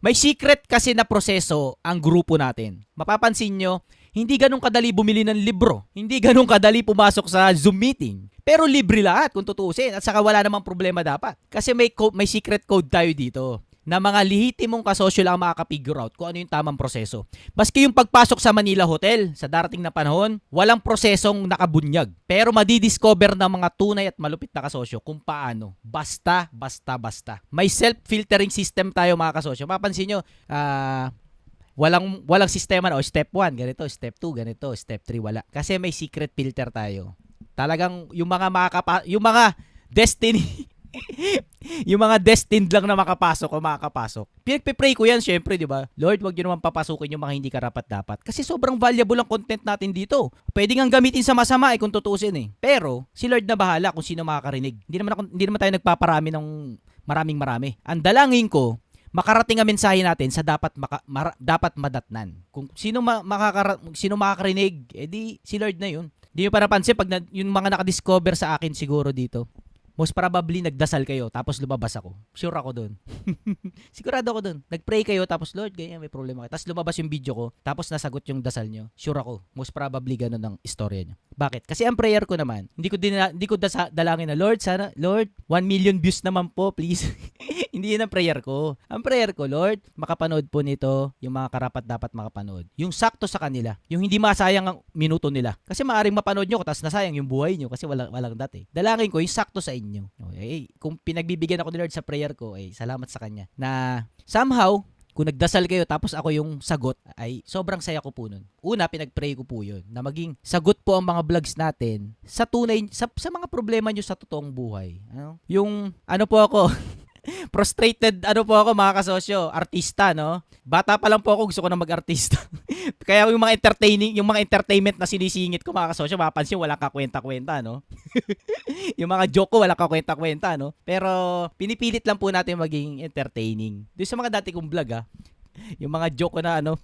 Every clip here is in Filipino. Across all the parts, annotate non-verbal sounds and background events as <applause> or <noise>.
May secret kasi na proseso ang grupo natin. Mapapansin nyo, hindi ganun kadali bumili ng libro. Hindi ganun kadali pumasok sa Zoom meeting. Pero libre lahat kung tutusin at saka wala namang problema dapat. Kasi may, co- may secret code tayo dito na mga lihiti mong kasosyo lang makakapigure out kung ano yung tamang proseso. Baski yung pagpasok sa Manila Hotel sa darating na panahon, walang prosesong nakabunyag. Pero madidiscover ng mga tunay at malupit na kasosyo kung paano. Basta, basta, basta. May self-filtering system tayo mga kasosyo. Mapansin nyo, ah... Uh, walang walang sistema na oh, step 1 ganito, step 2 ganito, step 3 wala. Kasi may secret filter tayo. Talagang yung mga makaka yung mga destiny <laughs> yung mga destined lang na makapasok o makakapasok. Pinagpe-pray ko yan, syempre, di ba? Lord, wag niyo naman papasukin yung mga hindi karapat-dapat. Kasi sobrang valuable ang content natin dito. Pwede nga gamitin sa masama eh, kung tutusin eh. Pero, si Lord na bahala kung sino makakarinig. Hindi naman, ako, hindi naman tayo nagpaparami ng maraming marami. Ang dalangin ko, makarating ang mensahe natin sa dapat maka, mar, dapat madatnan. Kung sino ma, makakara, sino makakarinig, edi eh, si Lord na 'yun. Hindi niyo para pansin pag na, yung mga nakadiscover sa akin siguro dito most probably nagdasal kayo tapos lumabas ako. Sure ako doon. <laughs> Sigurado ako doon. Nagpray kayo tapos Lord, ganyan may problema kayo. Tapos lumabas yung video ko tapos nasagot yung dasal nyo. Sure ako. Most probably ganun ang istorya nyo. Bakit? Kasi ang prayer ko naman, hindi ko din hindi ko dasa, dalangin na Lord, sana Lord, 1 million views naman po, please. <laughs> hindi yun ang prayer ko. Ang prayer ko, Lord, makapanood po nito yung mga karapat dapat makapanood. Yung sakto sa kanila, yung hindi masayang ang minuto nila. Kasi maaring mapanood nyo ko tapos nasayang yung buhay nyo kasi walang, walang dati. Dalangin ko yung sakto sa inyo inyo. No, eh, kung pinagbibigyan ako ni Lord sa prayer ko, eh, salamat sa Kanya. Na somehow, kung nagdasal kayo tapos ako yung sagot, ay sobrang saya ko po nun. Una, pinagpray ko po yun na maging sagot po ang mga vlogs natin sa tunay, sa, sa mga problema nyo sa totoong buhay. Ano? Yung, ano po ako, <laughs> Prostrated, <laughs> ano po ako mga kasosyo, artista, no? Bata pa lang po ako, gusto ko na mag-artista. <laughs> Kaya yung mga entertaining, yung mga entertainment na sinisingit ko mga kasosyo, mapansin walang kakwenta-kwenta, no? <laughs> yung mga joke ko wala ka kwenta kwenta no? Pero pinipilit lang po natin maging entertaining. Doon sa mga dati kong vlog, ah, yung mga joke ko na ano,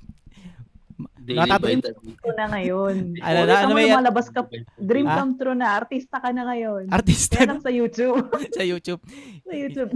Daily Natatoy ko na ngayon. <laughs> ano na, ano may malabas ka dream come true na artista ka na ngayon. Artista. Kaya sa YouTube. <laughs> sa YouTube. sa YouTube.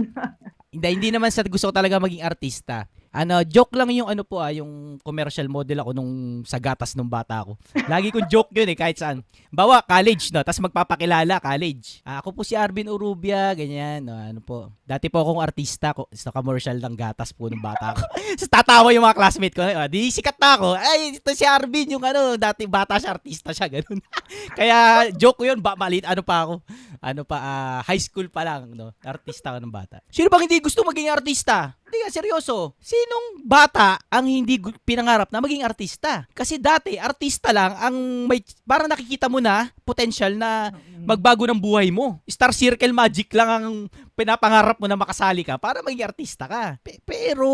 hindi hindi naman sa gusto ko talaga maging artista. Ano, joke lang yung ano po ah, yung commercial model ako nung sa gatas nung bata ako. Lagi kong joke yun eh, kahit saan. Bawa, college, no? Tapos magpapakilala, college. Ah, ako po si Arvin Urubia, ganyan, no? ano po. Dati po akong artista, ko, sa commercial ng gatas po nung bata ako. so, <laughs> tatawa yung mga classmate ko. Ah, di sikat na ako. Ay, ito si Arvin, yung ano, dati bata siya, artista siya, ganun. <laughs> Kaya, joke ko yun, ba, maliit, ano pa ako ano pa, uh, high school pa lang, no? Artista ka ng bata. Sino bang hindi gusto maging artista? Hindi nga, seryoso. Sinong bata ang hindi pinangarap na maging artista? Kasi dati, artista lang ang may, para nakikita mo na potential na magbago ng buhay mo. Star Circle Magic lang ang pinapangarap mo na makasali ka para maging artista ka. pero,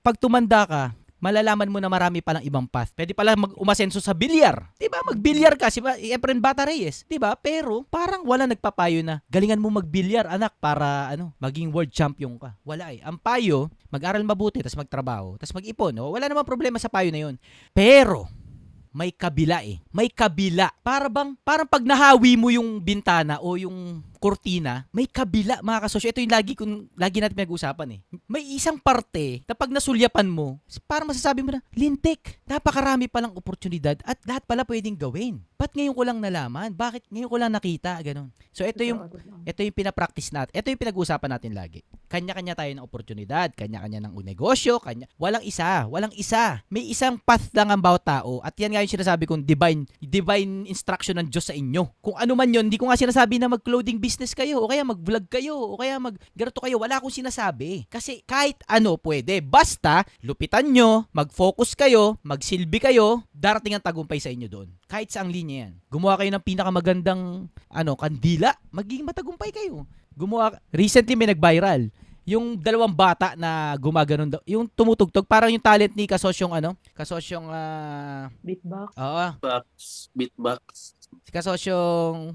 pag tumanda ka, malalaman mo na marami palang ibang path. Pwede pala mag umasenso sa bilyar. 'Di ba? Magbilyar ka si Efren Bata Reyes, 'di ba? Pero parang wala nagpapayo na galingan mo magbilyar anak para ano, maging world champion ka. Wala eh. Ang payo, mag-aral mabuti, tapos magtrabaho, tapos mag-ipon. No? Wala namang problema sa payo na 'yon. Pero may kabila eh. May kabila. Para bang parang pag nahawi mo yung bintana o yung kurtina, may kabila mga kasosyo. Ito yung lagi, kung, lagi natin pinag-uusapan eh. May isang parte kapag nasulyapan mo, para masasabi mo na, lintik, napakarami palang oportunidad at lahat pala pwedeng gawin. Ba't ngayon ko lang nalaman? Bakit ngayon ko lang nakita? Ganon. So ito yung, ito yung pinapractice natin. Ito yung pinag-uusapan natin lagi. Kanya-kanya tayo ng oportunidad, kanya-kanya ng negosyo, kanya, walang isa, walang isa. May isang path lang ang bawat tao at yan nga yung sinasabi kong divine, divine instruction ng Diyos sa inyo. Kung ano man yun, hindi ko nga sinasabi na mag-clothing business mag-business kayo o kaya mag-vlog kayo o kaya mag ganito kayo. Wala akong sinasabi. Kasi kahit ano pwede. Basta lupitan nyo, mag-focus kayo, magsilbi kayo, darating ang tagumpay sa inyo doon. Kahit saang linya yan. Gumawa kayo ng pinakamagandang ano, kandila, magiging matagumpay kayo. Gumawa, recently may nag-viral yung dalawang bata na gumaganon daw, yung tumutugtog, parang yung talent ni kasosyong ano, kasosyong uh, beatbox. Oo. Beatbox, beatbox. Si kasosyong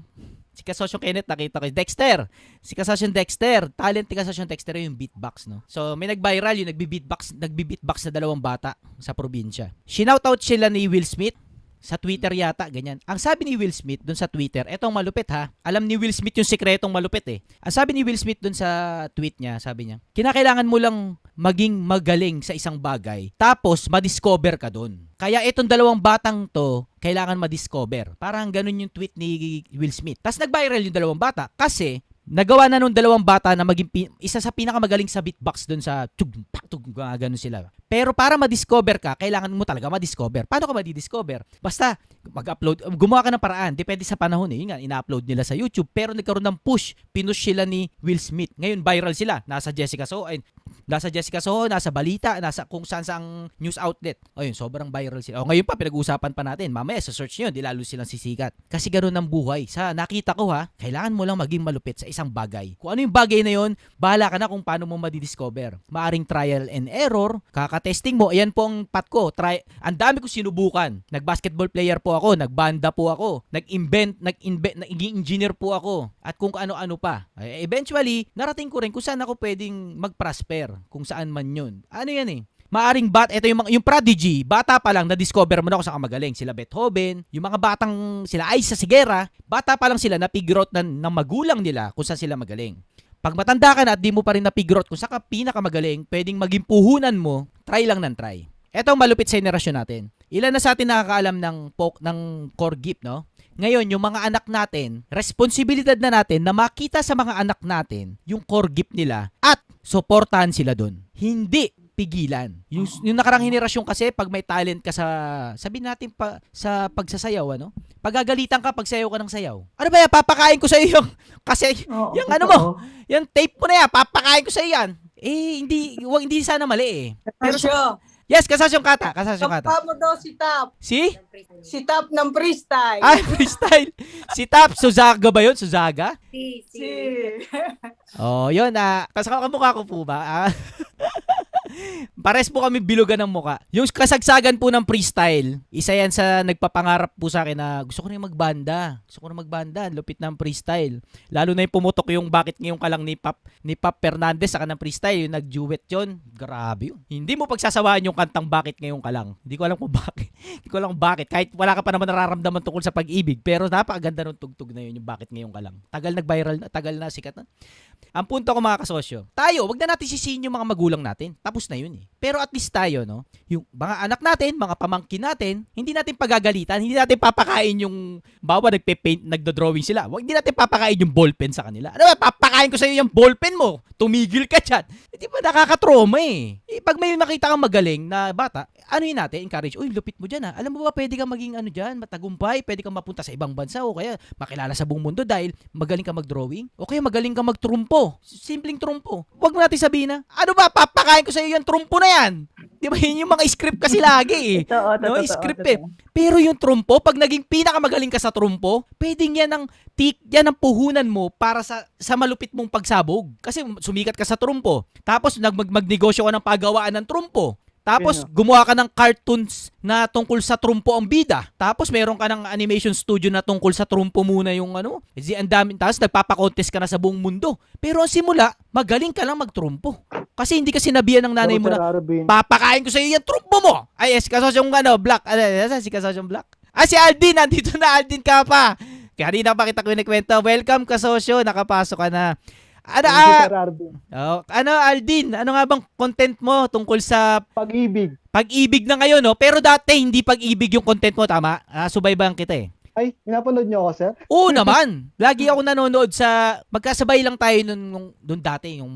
si Kasosyo Kenneth, nakita ko, Dexter, si Kasosyo Dexter, talent ni Kasosyo Dexter yung beatbox, no? So, may nag-viral yung nagbi-beatbox, nagbi-beatbox na dalawang bata sa probinsya. Shinoutout sila ni Will Smith, sa Twitter yata, ganyan. Ang sabi ni Will Smith dun sa Twitter, etong malupit ha, alam ni Will Smith yung sikretong malupit eh. Ang sabi ni Will Smith dun sa tweet niya, sabi niya, kinakailangan mo lang maging magaling sa isang bagay, tapos madiscover ka dun. Kaya itong dalawang batang to, kailangan madiscover. Parang ganun yung tweet ni Will Smith. Tapos nag-viral yung dalawang bata kasi nagawa na nung dalawang bata na maging pin- isa sa pinakamagaling sa beatbox doon sa tug pak tugum sila. Pero para ma-discover ka, kailangan mo talaga ma-discover. Paano ka ma-discover? Basta mag-upload, gumawa ka ng paraan. Depende sa panahon eh. Yun nga, ina-upload nila sa YouTube. Pero nagkaroon ng push. Pinush sila ni Will Smith. Ngayon viral sila. Nasa Jessica Soho. Ay, nasa Jessica Soho, nasa balita, nasa kung saan saan news outlet. Ayun, sobrang viral sila. O ngayon pa, pinag-uusapan pa natin. Mamaya sa search nyo, di lalo silang sisikat. Kasi ganoon ang buhay. Sa nakita ko ha, kailangan mo lang maging malupit sa isang bagay. Kung ano yung bagay na yon, bahala ka na kung paano mo madidiscover. Maaring trial and error, kakatesting mo, ayan po ang pat ko. Try, ang dami ko sinubukan. Nag-basketball player po ako, nagbanda po ako, nag-invent, nag-invent, naging engineer po ako, at kung ano-ano pa. Eh, eventually, narating ko rin kung saan ako pwedeng mag-prosper, kung saan man yun. Ano yan eh? maaring bat ito yung yung prodigy, bata pa lang na discover mo na kung saan magaling. Sila Beethoven, yung mga batang sila Isa Sigera, bata pa lang sila na figure ng, ng magulang nila kung saan sila magaling. Pag matanda ka na at di mo pa rin napigrot kung saan ka pinakamagaling, pwedeng maging puhunan mo, try lang ng try. Ito malupit sa henerasyon natin. Ilan na sa atin nakakaalam ng poke, ng core gift, no? Ngayon, yung mga anak natin, responsibilidad na natin na makita sa mga anak natin yung core gift nila at suportahan sila doon. Hindi pigilan. Yung, ah. yung nakarang henerasyon kasi pag may talent ka sa sabi natin pa, sa pagsasayaw ano, pagagalitan ka pag sayaw ka ng sayaw. Ano ba yan? Papakain ko sa iyo yung <laughs> kasi oh, yung ano mo, yung tape mo na yan, papakain ko sa iyo Eh hindi wag hindi sana mali eh. Pero sure. Yes, kasasyon kata, kasasyon kata. Kampa mo daw si Tap. Si? Si Tap ng freestyle. Ay, ah, <laughs> freestyle. si Tap, Suzaga ba yun? Suzaga? Si, si. Oh, yun ah. Uh, Tapos kamukha ko po ba? Ah. <laughs> Pares po kami bilugan ng muka. Yung kasagsagan po ng freestyle, isa yan sa nagpapangarap po sa akin na gusto ko na magbanda. Gusto ko na magbanda. Lupit ng freestyle. Lalo na yung pumutok yung bakit ngayon ka lang ni Pap, ni Pap Fernandez sa kanang freestyle. Yung nag-duet yun. Grabe yun. Hindi mo pagsasawaan yung kantang bakit ngayon ka lang. Hindi ko alam kung bakit. <laughs> Hindi ko alam bakit. Kahit wala ka pa naman nararamdaman tungkol sa pag-ibig. Pero napakaganda ng tugtog na yun yung bakit ngayon ka lang. Tagal nag-viral na, tagal na, sikat na. Ang punto ko mga kasosyo, tayo, wag na natin sisihin yung mga magulang natin. Tapos tapos na yun eh. Pero at least tayo, no? Yung mga anak natin, mga pamangkin natin, hindi natin pagagalitan, hindi natin papakain yung bawa nagpe-paint, nagdo-drawing sila. Wag hindi natin papakain yung ballpen sa kanila. Ano ba, papakain ko sa iyo yung ballpen mo. Tumigil ka chat. Eh, hindi ba nakakatrauma eh. eh. Pag may makita kang magaling na bata, ano yun natin, encourage, uy, lupit mo diyan ah. Alam mo ba, pwede kang maging ano diyan, matagumpay, pwede kang mapunta sa ibang bansa o kaya makilala sa buong mundo dahil magaling ka mag-drawing o kaya magaling ka magtrumpo. Simpleng trumpo. Wag mo natin sabihin na, ano ba, papakain ko sa iyo yung trumpo na yan. Di ba? Yun yung mga script kasi lagi eh. <laughs> Totoo, no, totoo, script totoo. eh. Pero yung trumpo, pag naging pinakamagaling ka sa trumpo, pwedeng yan ang tik, yan ang puhunan mo para sa sa malupit mong pagsabog. Kasi sumikat ka sa trumpo. Tapos nagmag-negosyo ka ng pagawaan ng trumpo. Tapos gumawa ka ng cartoons na tungkol sa trumpo ang bida. Tapos meron ka ng animation studio na tungkol sa trumpo muna yung ano. Si ang dami. Tapos nagpapakontest ka na sa buong mundo. Pero ang simula, magaling ka lang magtrumpo. Kasi hindi ka sinabihan ng nanay mo na, papakain ko sa iyo yung trumpo mo. Ay, si kasosyong ano, black. Ano, ano, ano si kasosyong black? Ah, si Aldin. Nandito na, Aldin ka pa. Kaya hindi na ko kita kwento. Welcome, kasosyo. Nakapasok ka na. Ano, ah, oh, ano Aldin, ano nga bang content mo tungkol sa pag-ibig? Pag-ibig na ngayon, no? Pero dati hindi pag-ibig yung content mo, tama? Nasubaybayan kita eh. Ay, pinapanood niyo ako, sir? Oo <laughs> naman. Lagi ako nanonood sa magkasabay lang tayo nun, nung nung dati yung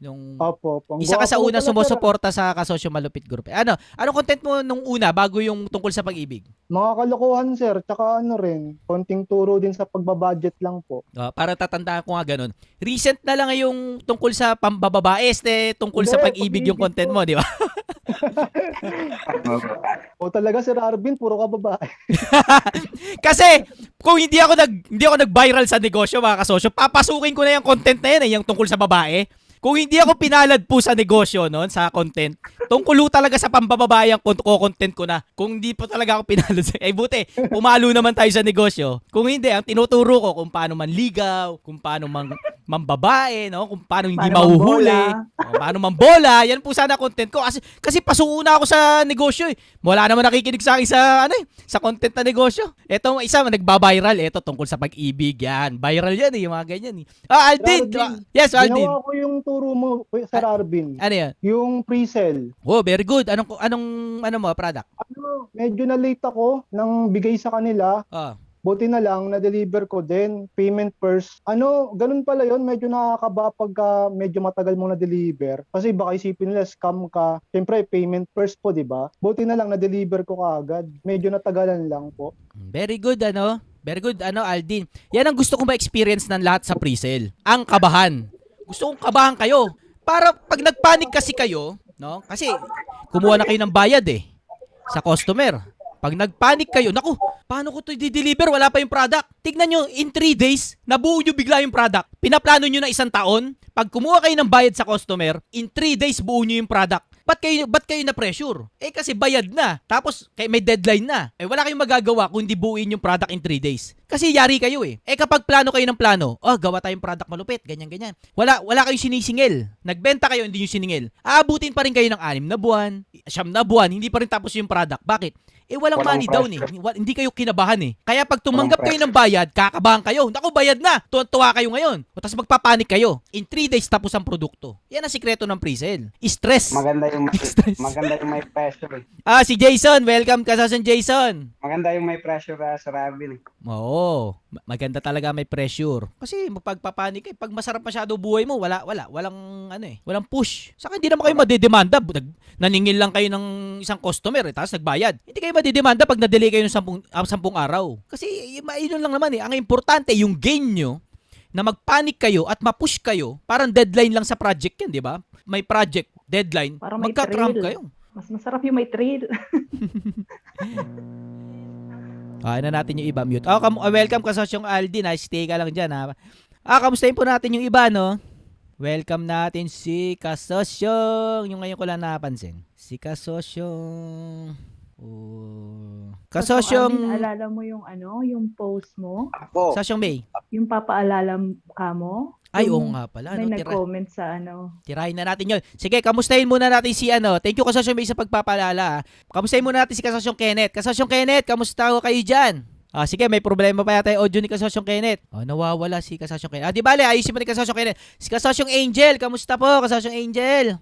nung Opo, opo. isa ka sa guwapo una ah. sumusuporta sa Kasosyo Malupit Group. Ano? Ano, content mo nung una bago yung tungkol sa pag-ibig? Mga kalokohan, sir. Tsaka ano rin, konting turo din sa pagbabudget lang po. Ah, para tatandaan ko nga ganun. Recent na lang yung tungkol sa pambababae, este, tungkol sa pag-ibig yung pag-ibig content mo, di ba? <laughs> <laughs> o talaga si Arvin, puro ka babae. <laughs> Kasi kung hindi ako nag hindi ako nag-viral sa negosyo mga kasosyo, papasukin ko na yung content na yan, eh, yung tungkol sa babae. Kung hindi ako pinalad po sa negosyo noon, sa content, tungkulo talaga sa pambababayan ko, ko content ko na. Kung hindi po talaga ako pinalad sa... <laughs> Eh buti, pumalo naman tayo sa negosyo. Kung hindi, ang tinuturo ko kung paano man ligaw, kung paano man mambabae, no? kung paano hindi paano mahuhuli, o, paano bola, yan po sana content ko. Kasi, kasi pasuuna ako sa negosyo eh. Wala naman nakikinig sa akin sa, ano eh, sa content na negosyo. Ito, isa, nagbabiral, ito, tungkol sa pag-ibig yan. Viral yan eh, yung mga ganyan eh. Ah, Aldin! yes, Aldin. Ginawa ko yung tinuro mo, eh, Sir ah, Arvin. Ano yan? Yung pre sale Oh, very good. Anong, anong, ano mo, product? Ano, medyo na late ako nang bigay sa kanila. Ah. Buti na lang, na-deliver ko din, payment first. Ano, ganun pala yon medyo nakakaba pagka medyo matagal mo na-deliver. Kasi baka isipin nila, scam ka. Siyempre, payment first po, di ba? Buti na lang, na-deliver ko kaagad. Medyo natagalan lang po. Hmm, very good, ano? Very good, ano, Aldin. Yan ang gusto kong ma-experience ng lahat sa pre-sale. Ang kabahan gusto kong kabahan kayo. Para pag nagpanig kasi kayo, no? Kasi kumuha na kayo ng bayad eh sa customer. Pag nagpanik kayo, naku, paano ko to i-deliver? Wala pa yung product. Tignan nyo, in 3 days, nabuo nyo bigla yung product. Pinaplano nyo na isang taon. Pag kumuha kayo ng bayad sa customer, in 3 days, buo nyo yung product. Ba't kayo, ba't kayo na-pressure? Eh kasi bayad na. Tapos may deadline na. Eh wala kayong magagawa kundi buuin yung product in 3 days. Kasi yari kayo eh. Eh kapag plano kayo ng plano, oh, gawa tayong product malupit, ganyan ganyan. Wala wala kayong sinisingil. Nagbenta kayo hindi niyo siningil. Aabutin pa rin kayo ng anim na buwan, siyam na buwan, hindi pa rin tapos yung product. Bakit? Eh walang, walang money down eh. Hindi kayo kinabahan eh. Kaya pag tumanggap kayo ng bayad, kakabahan kayo. Naku, bayad na. Tuwa kayo ngayon. O tapos magpapanik kayo. In 3 days tapos ang produkto. Yan ang sikreto ng pre-sale. Stress. Maganda yung <laughs> may, Stress. maganda yung may pressure. Eh. Ah, si Jason, welcome ka sa Jason. Maganda yung may pressure ah, sa Rabin. Eh. Oo. Oo, maganda talaga may pressure. Kasi magpagpapanik eh. Pag masarap masyado buhay mo, wala, wala. Walang, ano eh, walang push. Saka hindi naman kayo madedemanda. Nag, naningil lang kayo ng isang customer eh, tapos nagbayad. Hindi kayo madidemanda pag nadelay kayo ng sampung, uh, sampung araw. Kasi yun lang naman eh. Ang importante, yung gain nyo, na magpanic kayo at mapush kayo, parang deadline lang sa project yan, di ba? May project, deadline, magka-cramp kayo. Mas masarap yung may trail. <laughs> <laughs> Uh, na ano natin yung iba mute. Oh, kam- welcome kasosyong Aldi. Nice stay ka lang dyan ha. Ah, kamustahin po natin yung iba no. Welcome natin si Kasosyong. Yung ngayon ko lang napansin. Si Kasosyong. Oh. Kasosyong. alala mo yung ano, yung post mo? Ako. Kasosyong Bay. Yung papaalala ka mo? Ay, oo nga pala. May no, nag-comment tira- sa ano. Tirahin na natin yon. Sige, kamustahin muna natin si ano. Thank you, Kasasyong May, sa pagpapalala. Ah. Kamustahin muna natin si Kasasyong Kenneth. Kasasyong Kenneth, kamusta ho kayo dyan? Ah, sige, may problema pa yata yung audio ni Kasasyong Kenneth. Oh, nawawala si Kasasyong Kenneth. Ah, di bale, ayusin mo ni Kasasyong Kenneth. Si Kasasyong Angel, kamusta po, Kasasyong Angel?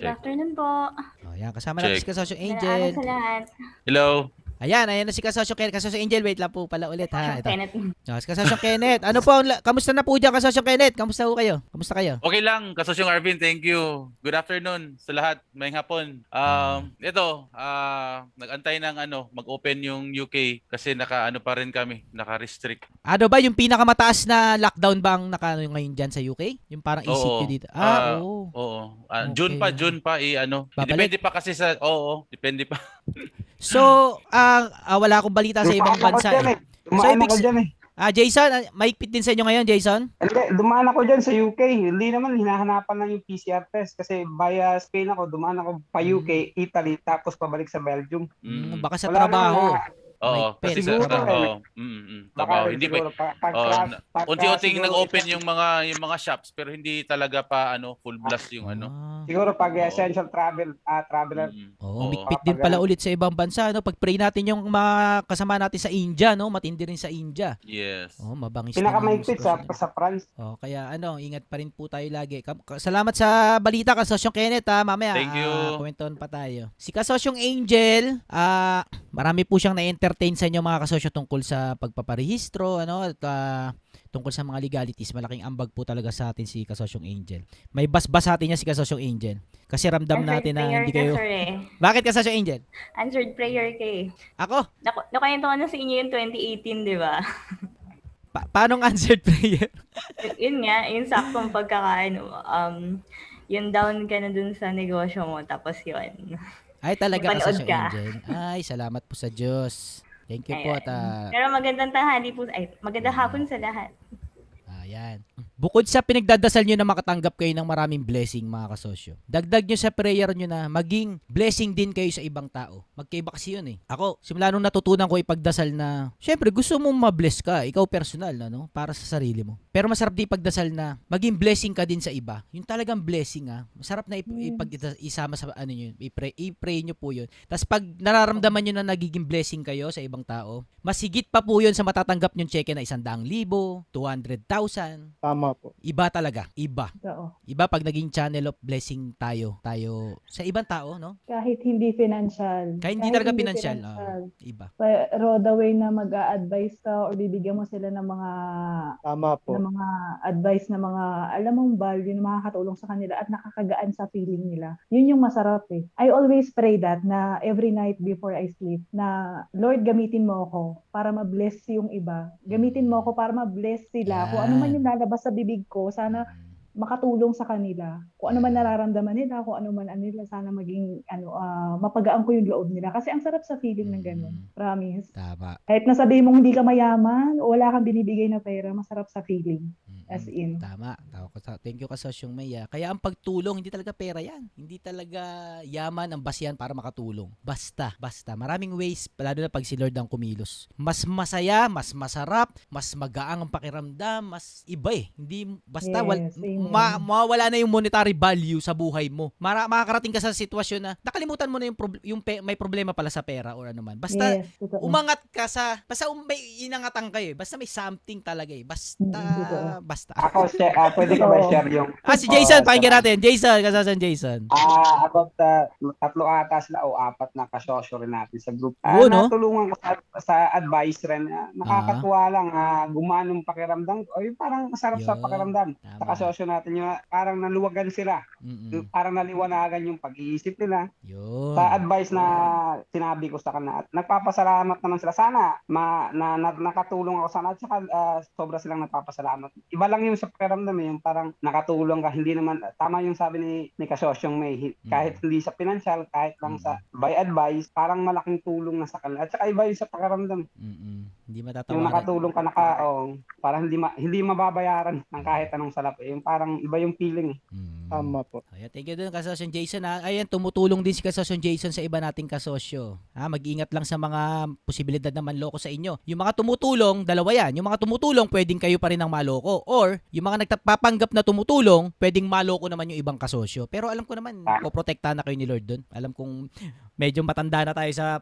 Good afternoon po. Oh, yan, kasama Check. natin si Kasasyong Angel. Hello. Ayan, ayan na si Kasosyo Kenneth. Kasosyo Angel, wait lang po pala ulit ha. Ito. Kenneth. Oh, si Kasosyo Kenneth. Ano po, kamusta na po dyan, Kasosyo Kenneth? Kamusta po kayo? Kamusta kayo? Okay lang, Kasosyo Arvin, thank you. Good afternoon sa lahat. May hapon. Um, uh, ito, uh, nagantay ng ano, mag-open yung UK kasi naka ano pa rin kami, naka-restrict. Ano ba yung pinakamataas na lockdown ba ang naka ano, ngayon dyan sa UK? Yung parang oo, dito. Ah, uh, oo. Oo. Uh, okay. June pa, June eh, pa i ano. Babalik. Depende pa kasi sa oo, oh, depende pa. so, uh, <laughs> lang, uh, wala akong balita sa ibang bansa. Dyan, eh. eh. So, ibig, dyan, eh. Ah, Jason, ah, maigpit din sa inyo ngayon, Jason? Hindi, dumaan ako dyan sa UK. Hindi naman, hinahanapan lang yung PCR test kasi via Spain ako, dumaan ako pa UK, mm. Italy, tapos pabalik sa Belgium. Mm, baka sa Wala trabaho. Na, Oo, may pen. Siguro. Oo. Mm, mm, mm. tama. hindi pa, pagka, unti-unting nag-open yung mga yung mga shops pero hindi talaga pa ano full blast yung ano. Ah. Siguro pag Oo. essential travel, ah, traveler, Mm. mm. Oh, oo, Oo. mikpit din pala ano. ulit sa ibang bansa. No? Pag-pray natin yung mga kasama natin sa India, no? matindi rin sa India. Yes. Oh, mabangis na pinakamahigpit sa, sa France. Oh, kaya ano, ingat pa rin po tayo lagi. Salamat sa balita, Kasosyong Kenneth. Ha? Mamaya, Thank you. ah, pa tayo. Si Kasosyong Angel, ah, marami po siyang na-enter mag-entertain sa inyo mga kasosyo tungkol sa pagpaparehistro, ano, at uh, tungkol sa mga legalities. Malaking ambag po talaga sa atin si Kasosyong Angel. May basbas sa atin niya si Kasosyong Angel. Kasi ramdam Answered natin na hindi kayo... Ka, sir, eh. Bakit Kasosyong Angel? Answered prayer kay. Ako? Naku- nakwento ko na sa inyo yung 2018, di ba? pa- paanong answered <laughs> prayer? yun nga, yung saktong pagkakaano, um, yun down ka na dun sa negosyo mo, tapos yun. Ay, talaga kasi sa ka. angel. Ay, salamat po sa Diyos. Thank you Ayan. po. Ta- Pero magandang tanghali po. Ay, magandang hapon sa lahat. Ayan. Bukod sa pinagdadasal nyo na makatanggap kayo ng maraming blessing mga kasosyo, dagdag nyo sa prayer nyo na maging blessing din kayo sa ibang tao. Magkaiba kasi yun eh. Ako, simula nung natutunan ko ipagdasal na, syempre gusto mong mabless ka, ikaw personal, ano, para sa sarili mo. Pero masarap din ipagdasal na maging blessing ka din sa iba. Yung talagang blessing ah, masarap na ip- mm. ipag isama sa ano yun, i-pray, i-pray nyo po yun. Tapos pag nararamdaman nyo na nagiging blessing kayo sa ibang tao, masigit pa po yun sa matatanggap nyong cheque na isang daang libo, 200,000. Tama po. Iba talaga. Iba. Oo. Iba pag naging channel of blessing tayo. Tayo sa ibang tao, no? Kahit hindi financial. Kahit hindi talaga financial. financial. Oh, iba. Pero the way na mag-a-advise ka or bibigyan mo sila ng mga Tama po. ng mga advice na mga alam mong value na makakatulong sa kanila at nakakagaan sa feeling nila. Yun yung masarap eh. I always pray that na every night before I sleep na Lord gamitin mo ako para ma-bless yung iba. Gamitin mo ako para ma-bless sila. Yeah. Kung ano man yung lalabas sa dibdib ko. Sana mm. makatulong sa kanila. Kung ano man nararamdaman nila, kung ano man ano nila, sana maging ano, uh, mapagaan ko yung loob nila. Kasi ang sarap sa feeling ng ganun. Mm. Promise. Tama. Kahit nasabihin mong hindi ka mayaman o wala kang binibigay na pera, masarap sa feeling. Mm. As mm, in. Tama. Tama. Thank you kasosyong Maya. Kaya ang pagtulong, hindi talaga pera yan. Hindi talaga yaman ang basihan para makatulong. Basta, basta. Maraming ways, lalo na pag si Lord ang kumilos. Mas masaya, mas masarap, mas magaang ang pakiramdam, mas iba eh. Hindi, basta, yes, wal, ma, mawala na yung monetary value sa buhay mo. Mara, makakarating ka sa sitwasyon na nakalimutan mo na yung, prob- yung pe- may problema pala sa pera or ano man. Basta, yes, umangat ka sa, basta um, may inangatan kayo eh. Basta may something talaga eh. Basta, mm, basta basta. Ako, share, uh, pwede ko ba share yung... Ah, si Jason, uh, pakinggan natin. Jason, kasasan Jason. Ah, uh, about uh, tatlo ata sila o apat na kasosyo rin natin sa group. Uh, no? Natulungan ko sa, sa advice rin. Ah, nakakatuwa uh-huh. lang, uh, gumaan pakiramdam. Ay, parang sarap Yun. sa pakiramdam. Tama. Sa kasosyo natin yung parang naluwagan sila. Mm-mm. Parang naliwanagan yung pag-iisip nila. Yo. Sa advice na sinabi ko sa kanila. nagpapasalamat naman sila. Sana ma, na, na, nakatulong ako sana at saka uh, sobra silang nagpapasalamat. Iba lang yun sa pakiramdam eh, yung parang nakatulong ka, hindi naman, tama yung sabi ni, ni Kasosyong May, mm. kahit hindi sa financial, kahit lang mm. sa by advice, parang malaking tulong na sa kanila. At saka iba yung sa pakiramdam. Mm-mm. Hindi matatawaran. Yung nakatulong ka naka, oh, parang hindi, ma, hindi mababayaran ng kahit anong salap. Eh, yung parang iba yung feeling. Mm. Tama po. Ay, thank you doon kasosyon Jason. Ha? Ayan, tumutulong din si kasosyon Jason sa iba nating kasosyo. Ha? Mag-ingat lang sa mga posibilidad na manloko sa inyo. Yung mga tumutulong, dalawa yan. Yung mga tumutulong, pwedeng kayo pa rin ang maloko. Or, yung mga nagpapanggap na tumutulong, pwedeng maloko naman yung ibang kasosyo. Pero alam ko naman, ah. poprotektahan na kayo ni Lord doon. Alam kong medyo matanda na tayo sa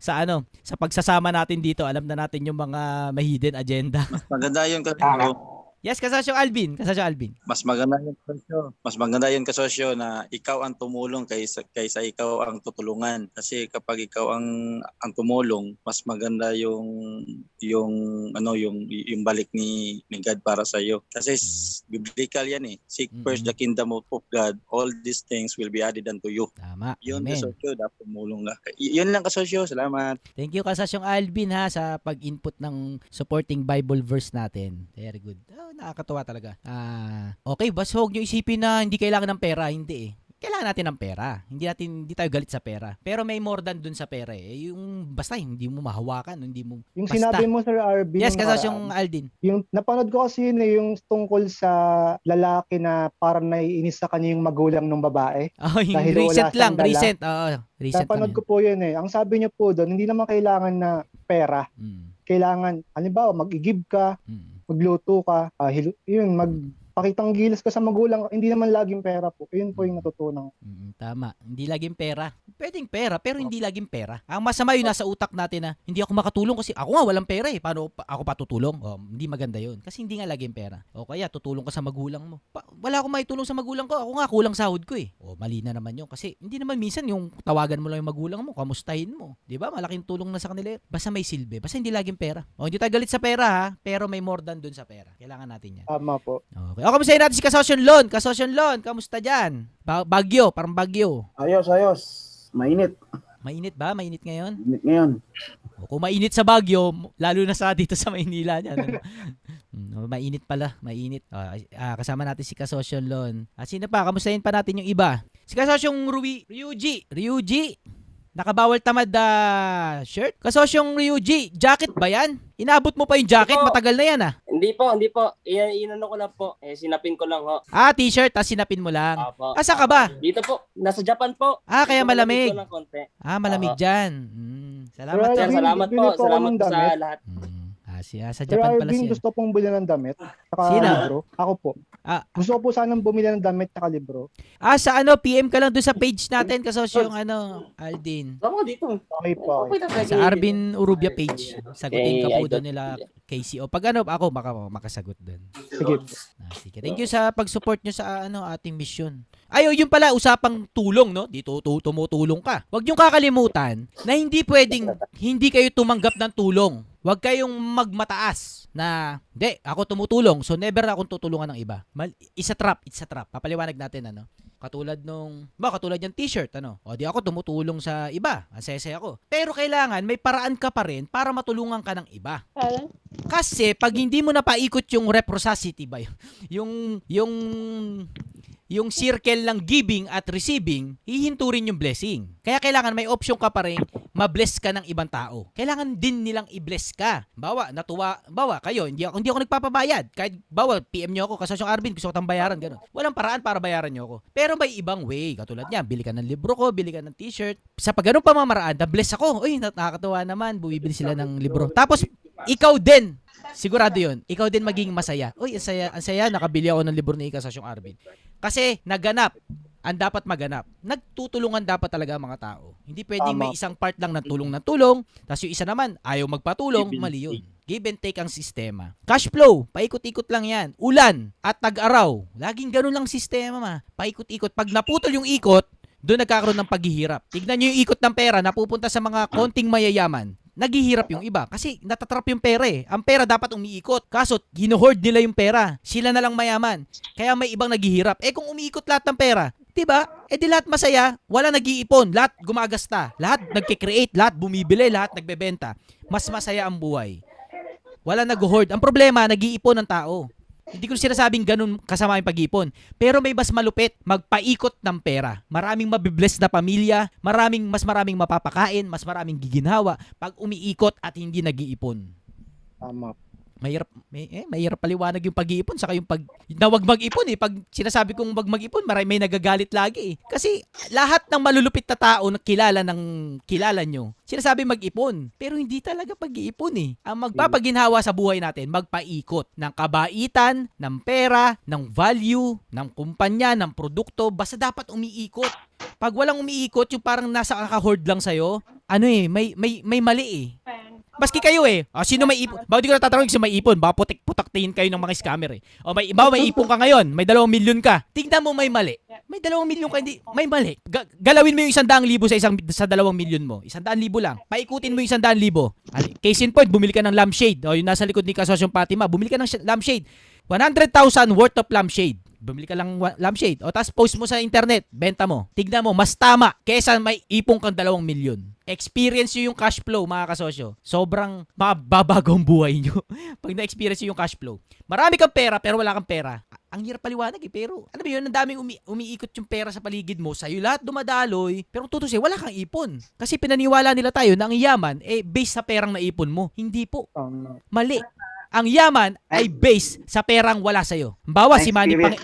sa ano, sa pagsasama natin dito. Alam na natin yung mga may agenda. Mas maganda 'yun kasi. Yes, kasosyo Alvin. Kasosyo Alvin. Mas maganda yung kasosyo. Mas maganda yung kasosyo na ikaw ang tumulong kaysa, kaysa ikaw ang tutulungan. Kasi kapag ikaw ang ang tumulong, mas maganda yung yung ano yung yung balik ni ni God para sa iyo. Kasi biblical yan eh. Seek mm-hmm. first mm-hmm. the kingdom of, God. All these things will be added unto you. Tama. Yun Amen. kasosyo, dapat tumulong ka. Y- yun lang kasosyo. Salamat. Thank you kasosyong Alvin ha sa pag-input ng supporting Bible verse natin. Very good. Oh, nakakatuwa talaga. Ah, okay, basta huwag nyo isipin na hindi kailangan ng pera. Hindi eh kailangan natin ng pera. Hindi natin hindi tayo galit sa pera. Pero may more than dun sa pera eh. Yung basta hindi mo mahawakan, hindi mo Yung basta. sinabi mo Sir RB Yes, kasi yung Aldin. Yung napanood ko kasi yun, eh, yung tungkol sa lalaki na parang naiinis sa kanya yung magulang ng babae. Oh, <laughs> yung dahil recent wala lang, dala. recent. Oo, oh, recent. Napanood ko po yun eh. Ang sabi niya po doon, hindi naman kailangan na pera. Mm. Kailangan, halimbawa, mag-give ka, mm magluto ka, uh, hilo, yun, mag pakitang gilas ka sa magulang, hindi naman laging pera po. Yun po yung mm. natutunan. Mm, tama. Hindi laging pera. Pwedeng pera, pero hindi oh. laging pera. Ang masama yun nasa utak natin na hindi ako makatulong kasi ako nga walang pera eh. Paano ako patutulong? Oh, hindi maganda yun. Kasi hindi nga laging pera. O kaya tutulong ka sa magulang mo. Pa- wala akong maitulong sa magulang ko. Ako nga kulang sahod ko eh. O mali na naman yun. Kasi hindi naman minsan yung tawagan mo lang yung magulang mo, kamustahin mo. Di ba? Malaking tulong na sa kanila. Basta may silbi. Basta hindi laging pera. O hindi tayo galit sa pera ha. Pero may more than dun sa pera. Kailangan natin yan. Tama po. Okay. O, oh, kamusta natin si Kasosyon Lon? Kasosyon Lon, kamusta dyan? Ba- bagyo, parang bagyo. Ayos, ayos. Mainit. Mainit ba? Mainit ngayon? Mainit ngayon. O, oh, kung mainit sa Bagyo, lalo na sa dito sa Maynila. Yan, ano? <laughs> mm, mainit pala, mainit. Uh, uh, kasama natin si Kasosyon Lon. At ah, sino pa? Kamustahin pa natin yung iba. Si Kasosyong Rui, Ryuji. Ryuji, Nakabawal tamad da uh, shirt? Kasosyong Ryuji, jacket ba yan? Inaabot mo pa yung jacket, matagal na yan ah. Hindi po, hindi po. I- inano ko lang po. Eh, sinapin ko lang ho. Ah, t-shirt, tapos sinapin mo lang. Opo. Ah, saan ka ba? Dito po. Nasa Japan po. Ah, kaya Dito malamig. ko lang konti. Ah, malamig Opo. dyan. Mm, salamat. Sir, Salamat po. Salamat po sa lahat. Mm siya. Sa Pero Japan pala siya. Eh. gusto pong bumili ng damit. Saka Sino? libro. Ako po. Ah, ah. gusto po sanang bumili ng damit at libro. Ah, sa ano, PM ka lang doon sa page natin, kasosyo yung ano, Aldin. Tama dito. Okay po. Sa Arvin Urubia page. Sagutin ka po doon nila KCO. pag ano, ako maka, makasagot doon. Sige. Ah, sige. Thank you sa pag-support nyo sa ano ating mission. Ayo, oh, yun pala usapang tulong, no? Dito tumutulong ka. Huwag niyo kakalimutan na hindi pwedeng hindi kayo tumanggap ng tulong Huwag kayong magmataas na, hindi, ako tumutulong, so never akong tutulungan ng iba. Mal- isa trap, it's a trap. Papaliwanag natin, ano? Katulad nung, ba, katulad yung t-shirt, ano? O di ako tumutulong sa iba, asese ako. Pero kailangan, may paraan ka pa rin para matulungan ka ng iba. Kasi pag hindi mo napaikot yung reciprocity ba, yung, yung yung circle ng giving at receiving, hihinto rin yung blessing. Kaya kailangan may option ka pa rin mabless ka ng ibang tao. Kailangan din nilang i-bless ka. Bawa, natuwa, bawa, kayo, hindi ako, hindi ako nagpapabayad. Kahit, bawa, PM nyo ako, kasosyong Arvin, gusto ko tang bayaran, ganun. Walang paraan para bayaran nyo ako. Pero may ibang way, katulad niya, bili ka ng libro ko, bili ka ng t-shirt. Sa pag ganun pamamaraan, na-bless ako. Uy, nakakatawa naman, bumibili sila ng libro. Tapos, ikaw din, sigurado yun, ikaw din maging masaya. Uy, ang saya, ang saya, nakabili ako ng libro ni Ikasasyong Arvin. Kasi naganap, ang dapat maganap. Nagtutulungan dapat talaga ang mga tao. Hindi pwedeng Tama. may isang part lang ng tulong ng tulong, tapos yung isa naman, ayaw magpatulong, Give mali yun. Give and take ang sistema. Cash flow, paikot-ikot lang yan. Ulan at tag-araw. Laging ganun lang sistema ma. Paikot-ikot. Pag naputol yung ikot, doon nagkakaroon ng paghihirap. Tignan nyo yung ikot ng pera, napupunta sa mga konting mayayaman naghihirap yung iba kasi natatrap yung pera eh. Ang pera dapat umiikot. Kaso ginohord nila yung pera. Sila na lang mayaman. Kaya may ibang naghihirap. Eh kung umiikot lahat ng pera, 'di ba? Eh di lahat masaya, wala nag-iipon, lahat gumagasta, lahat nagke-create, lahat bumibili, lahat nagbebenta. Mas masaya ang buhay. Wala nag-hoard. Ang problema, nag-iipon ng tao. Hindi ko sinasabing ganun kasama yung pag-ipon. Pero may mas malupit, magpaikot ng pera. Maraming mabibless na pamilya, maraming mas maraming mapapakain, mas maraming giginhawa pag umiikot at hindi nag-iipon. Tama mahirap may, eh, mahirap paliwanag yung pag-iipon sa yung pag na wag mag-ipon eh. Pag sinasabi kong wag mag-ipon, marami may nagagalit lagi eh. Kasi lahat ng malulupit na tao na kilala ng kilala nyo, sinasabi mag-ipon. Pero hindi talaga pag-iipon eh. Ang magpapaginhawa sa buhay natin, magpaikot ng kabaitan, ng pera, ng value, ng kumpanya, ng produkto, basta dapat umiikot. Pag walang umiikot, yung parang nasa kaka-hoard lang sa'yo, ano eh, may, may, may mali eh. Maski kayo eh. O, ah, sino may ipon? Bakit di ko natatanong kung may ipon? Baka putik putaktahin kayo ng mga scammer eh. O may ba may ipon ka ngayon, may dalawang milyon ka. Tingnan mo may mali. May dalawang milyon ka hindi, may mali. Ga- galawin mo yung isang daang libo sa isang sa dalawang milyon mo. Isang daang libo lang. Paikutin mo yung isang daang libo. Case in point, bumili ka ng lampshade. O yung nasa likod ni Kasosyong Fatima, bumili ka ng sh- lampshade. 100,000 worth of lampshade bumili ka lang lampshade o tapos post mo sa internet, benta mo. Tignan mo, mas tama kaysa may ipong kang 2 milyon experience nyo yung cash flow, mga kasosyo, sobrang mababagong buhay nyo <laughs> pag na-experience nyo yung cash flow. Marami kang pera, pero wala kang pera. Ang hirap paliwanag eh, pero ano ba yun, ang daming umi- umiikot yung pera sa paligid mo, sa'yo lahat dumadaloy, pero tutusin, wala kang ipon. Kasi pinaniwala nila tayo na ang yaman, eh, based sa perang naipon mo. Hindi po. Mali ang yaman ay base sa perang wala sa iyo. Bawa si Manny Pang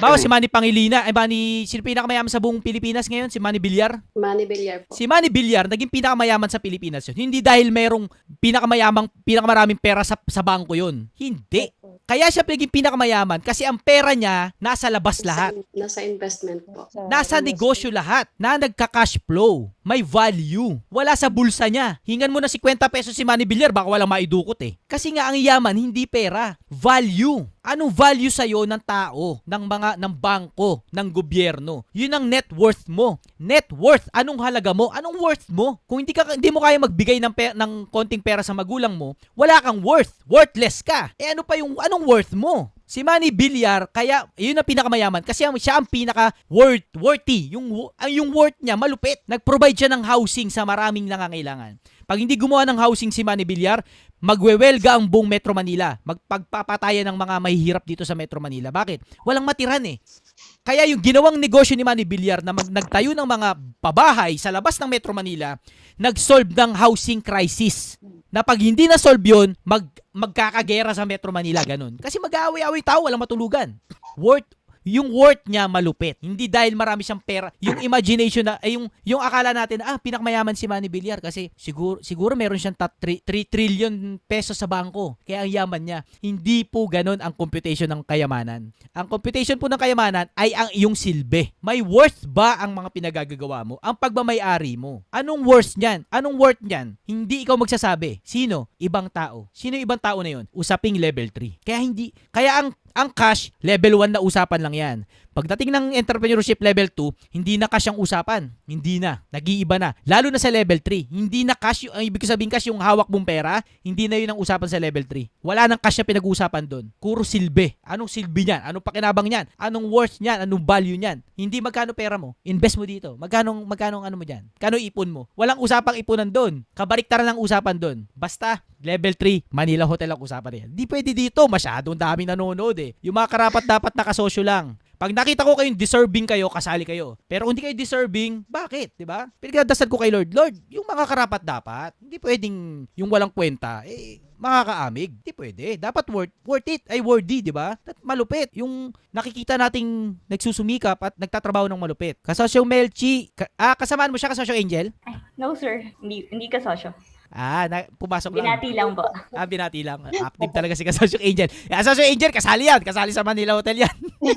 Bawa si Manny Pangilina, ay Manny sino pinakamayaman sa buong Pilipinas ngayon? Si Manny Villar? Manny Villar po. Si Manny Villar naging pinakamayaman sa Pilipinas yun. Hindi dahil merong pinakamayamang pinakamaraming pera sa sa bangko yun. Hindi. Kaya siya naging pinakamayaman kasi ang pera niya nasa labas lahat. Nasa investment po. Nasa, nasa negosyo lahat na nagka-cash flow. May value. Wala sa bulsa niya. Hingan mo na 50 pesos si Manny Villar baka walang maidukot eh. Kasi nga ang yaman hindi pera. Value. Anong value sa iyo ng tao, ng mga ng bangko, ng gobyerno? 'Yun ang net worth mo. Net worth, anong halaga mo? Anong worth mo? Kung hindi ka hindi mo kaya magbigay ng pe, ng konting pera sa magulang mo, wala kang worth. Worthless ka. Eh ano pa yung anong worth mo? Si Manny Villar, kaya yun ang pinakamayaman kasi siya ang pinaka worth worthy. Yung ang yung worth niya malupit. Nag-provide siya ng housing sa maraming nangangailangan. Pag hindi gumawa ng housing si Manny Villar, magwewelga ang buong Metro Manila. Magpagpapatayan ng mga mahihirap dito sa Metro Manila. Bakit? Walang matiran eh. Kaya yung ginawang negosyo ni Manny Villar na mag nagtayo ng mga pabahay sa labas ng Metro Manila, nag-solve ng housing crisis. Na pag hindi na-solve yun, mag magkakagera sa Metro Manila. Ganun. Kasi mag-aaway-aaway tao, walang matulugan. Worth yung worth niya malupit. Hindi dahil marami siyang pera. Yung imagination na, ay eh, yung, yung akala natin, ah, pinakmayaman si Manny Villar kasi siguro, siguro meron siyang 3 trillion pesos sa bangko. Kaya ang yaman niya. Hindi po ganun ang computation ng kayamanan. Ang computation po ng kayamanan ay ang iyong silbi. May worth ba ang mga pinagagagawa mo? Ang pagmamayari mo? Anong worth niyan? Anong worth niyan? Hindi ikaw magsasabi. Sino? Ibang tao. Sino ibang tao na yon? Usaping level 3. Kaya hindi, kaya ang ang cash, level 1 na usapan lang yan. Pagdating ng entrepreneurship level 2, hindi na cash ang usapan. Hindi na. Nag-iiba na. Lalo na sa level 3. Hindi na cash, yung, ibig sabihin cash yung hawak mong pera, hindi na yun ang usapan sa level 3. Wala nang cash na pinag-uusapan doon. Kuro silbi. Anong silbi niyan? Anong pakinabang niyan? Anong worth niyan? Anong value niyan? Hindi magkano pera mo. Invest mo dito. Magkano magkano ang ano mo diyan? Kano ipon mo? Walang usapang ipunan doon. Kabaliktaran ng usapan doon. Basta level 3, Manila Hotel ang usapan niyan. Hindi pwede dito. Masyadong dami nanonood eh. Yung mga karapat dapat nakasosyo lang. Pag nakita ko kayong deserving kayo, kasali kayo. Pero kung hindi kayo deserving, bakit? 'Di ba? Pinagdadasal ko kay Lord, Lord, yung mga karapat dapat, hindi pwedeng yung walang kwenta, eh makakaamig. Hindi pwede. Dapat worth, worth it. Ay, worthy, di ba? At malupit. Yung nakikita nating nagsusumikap at nagtatrabaho ng malupit. Kasosyo Melchi, ka- ah, kasamaan mo siya, kasosyo Angel? Ay, no, sir. Hindi, hindi kasosyo. Ah, na, pumasok binati lang. Binati lang po. Ah, binati lang. Active talaga si Kasosyo Angel. Ah, kasosyo Angel, kasali yan. Kasali sa Manila Hotel yan. <laughs>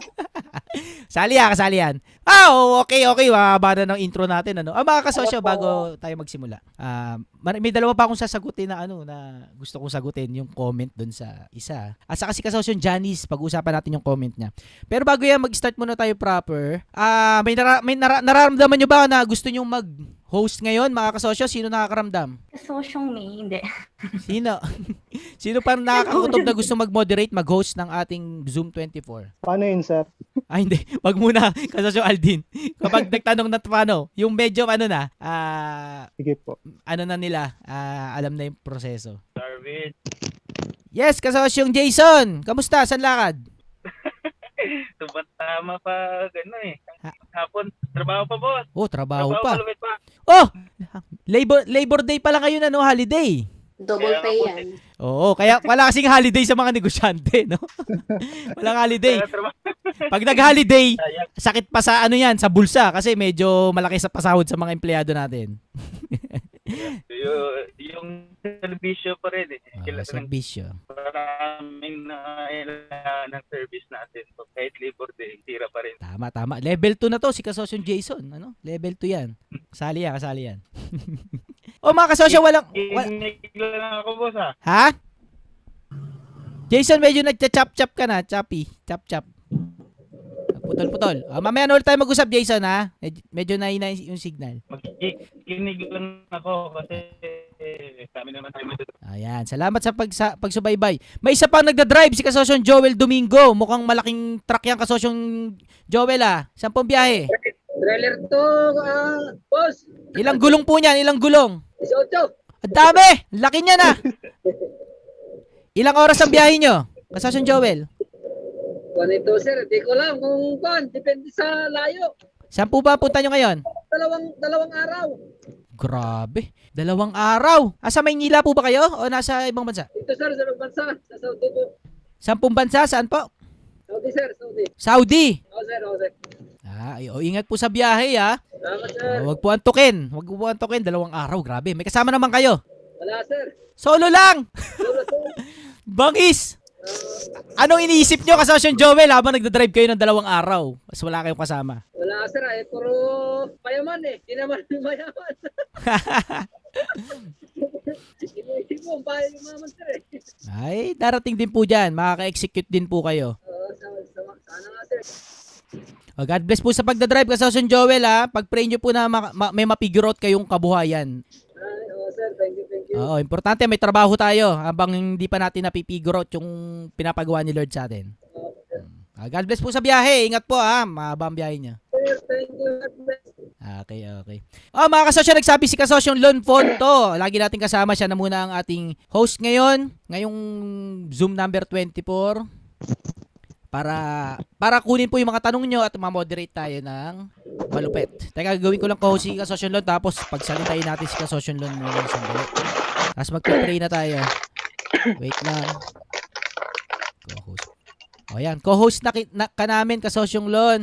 sali yan, kasali yan. Ah, oh, okay, okay. Mahaba na ng intro natin. Ano? Ah, mga kasosyo, bago tayo magsimula. Ah, may dalawa pa akong sasagutin na ano, na gusto kong sagutin yung comment doon sa isa. At saka si Kasosyo Janice, pag-uusapan natin yung comment niya. Pero bago yan, mag-start muna tayo proper. Ah, may, nara- may nara- nararamdaman nyo ba na gusto nyo mag host ngayon, mga kasosyo, sino nakakaramdam? Kasosyong may, hindi. <laughs> sino? <laughs> sino parang nakakakutob na gusto mag-moderate, mag-host ng ating Zoom 24? Paano yun, sir? Ah, hindi. <laughs> Wag muna, kasosyo Aldin. Kapag nagtanong na paano, yung medyo ano na, ah... Uh, Sige po. Ano na nila, uh, alam na yung proseso. Darwin. Yes, kasosyong Jason! Kamusta? San lakad? Subat tama pa, gano'n eh. Hapon, trabaho pa, boss. Oh, trabaho, trabaho pa. Trabaho pa, Labor, Labor Day pala ngayon, ano, holiday. Double pay yan. Eh. Oo, kaya wala kasing holiday sa mga negosyante, no? <laughs> Walang holiday. <laughs> Pag nag-holiday, sakit pa sa ano yan, sa bulsa kasi medyo malaki sa pasahod sa mga empleyado natin. <laughs> yung, yung servisyo pa rin eh. Ah, Kailangan servisyo. Maraming na uh, ng service natin. So, kahit labor day, tira pa rin. Tama, tama. Level 2 na to, si kasosyo Jason. Ano? Level 2 yan. Kasali yan, kasali yan. <laughs> o oh, mga kasosyo, walang... Wal... lang ako, boss ha. Ah. Ha? Jason, medyo nagcha-chop-chop ka na. Choppy. Chop-chop putol-putol. Oh, mamaya na ulit tayo mag-usap, Jason, ha? Medyo na yung signal. Magkikinig lang ako kasi kami eh, naman tayo Ayan. Salamat sa pagsa- pagsubaybay. May isa pang nagda-drive si kasosyong Joel Domingo. Mukhang malaking truck yan kasosyong Joel, ha? Saan pong biyahe? Trailer to, uh, boss. Ilang gulong po niyan? Ilang gulong? 18. Ang dami! Laki niya na! Ilang oras ang biyahe nyo? Kasosyong Joel? Ganito sir, di ko alam kung kan. depende sa layo. Saan po ba punta nyo ngayon? Dalawang, dalawang araw. Grabe, dalawang araw. Asa ah, Maynila po ba kayo o nasa ibang bansa? Dito sir, sa ibang bansa, sa Saudi po. Saan pong bansa? Saan po? Saudi sir, Saudi. Saudi? Oo sir, oo sir. Ah, ay, ingat po sa biyahe ha. Salamat sir. Ah, huwag po antukin, Huwag po antukin, dalawang araw, grabe. May kasama naman kayo? Wala sir. Solo lang! Solo sir. <laughs> Bangis! Ano iniisip nyo kasosyon Joel habang nagdadrive kayo ng dalawang araw? Mas wala kayong kasama. Wala sir eh. Puro payaman eh. Di naman mayaman. <laughs> Iniisip mo, payaman sir eh. Ay, darating din po dyan. Makaka-execute din po kayo. Oo, uh, sana nga sir. Oh, God bless po sa pagdadrive kasosyon Joel ha. Pag-pray nyo po na ma- ma- may mapigurot kayong kabuhayan. Oo, importante may trabaho tayo habang hindi pa natin napipigure yung pinapagawa ni Lord sa atin. Uh, God bless po sa biyahe. Ingat po ha. Ah. Mahaba ang biyahe niya. Okay, okay. Oh, mga kasosyo, nagsabi si kasosyo Lon Fonto. Lagi natin kasama siya na muna ang ating host ngayon. Ngayong Zoom number 24 para para kunin po yung mga tanong nyo at ma-moderate tayo ng malupet. Teka, gawin ko lang ko si Kasosyon Lon tapos pagsalitain natin si Kasosyon Lon muna sandali. As magpe-pray na tayo. Wait lang. Co-host. O yan, co-host na, na ka namin, kasosyong Lon.